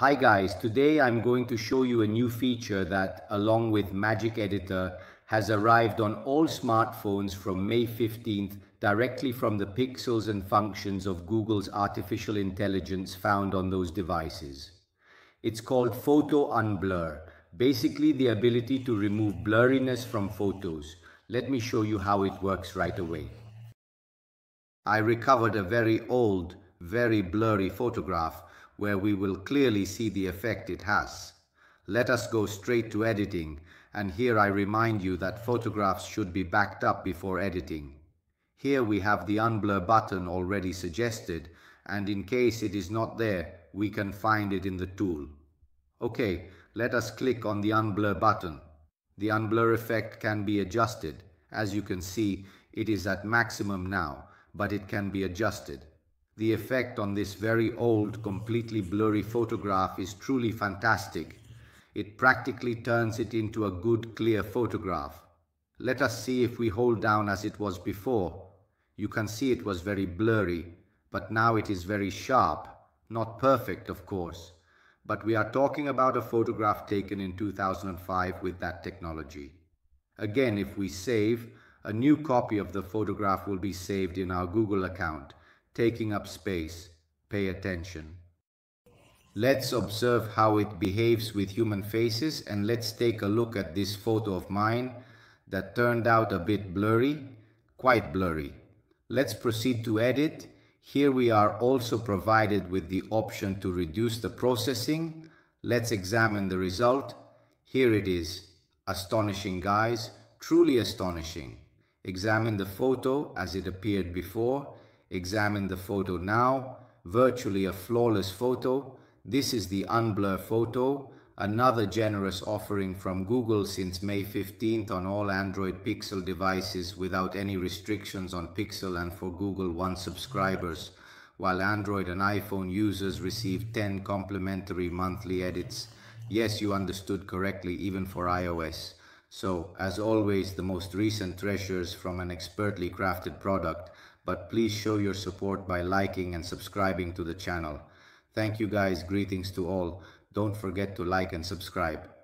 Hi guys, today I'm going to show you a new feature that along with Magic Editor has arrived on all smartphones from May 15th directly from the pixels and functions of Google's artificial intelligence found on those devices. It's called Photo Unblur, basically the ability to remove blurriness from photos. Let me show you how it works right away. I recovered a very old, very blurry photograph where we will clearly see the effect it has. Let us go straight to editing, and here I remind you that photographs should be backed up before editing. Here we have the unblur button already suggested, and in case it is not there, we can find it in the tool. OK, let us click on the unblur button. The unblur effect can be adjusted. As you can see, it is at maximum now, but it can be adjusted. The effect on this very old, completely blurry photograph is truly fantastic. It practically turns it into a good, clear photograph. Let us see if we hold down as it was before. You can see it was very blurry, but now it is very sharp. Not perfect, of course, but we are talking about a photograph taken in 2005 with that technology. Again, if we save, a new copy of the photograph will be saved in our Google account taking up space. Pay attention. Let's observe how it behaves with human faces and let's take a look at this photo of mine that turned out a bit blurry, quite blurry. Let's proceed to edit. Here we are also provided with the option to reduce the processing. Let's examine the result. Here it is. Astonishing guys, truly astonishing. Examine the photo as it appeared before Examine the photo now. Virtually a flawless photo. This is the unblur photo, another generous offering from Google since May 15th on all Android Pixel devices without any restrictions on Pixel and for Google One subscribers, while Android and iPhone users receive 10 complimentary monthly edits. Yes, you understood correctly, even for iOS. So, as always, the most recent treasures from an expertly crafted product but please show your support by liking and subscribing to the channel. Thank you guys, greetings to all. Don't forget to like and subscribe.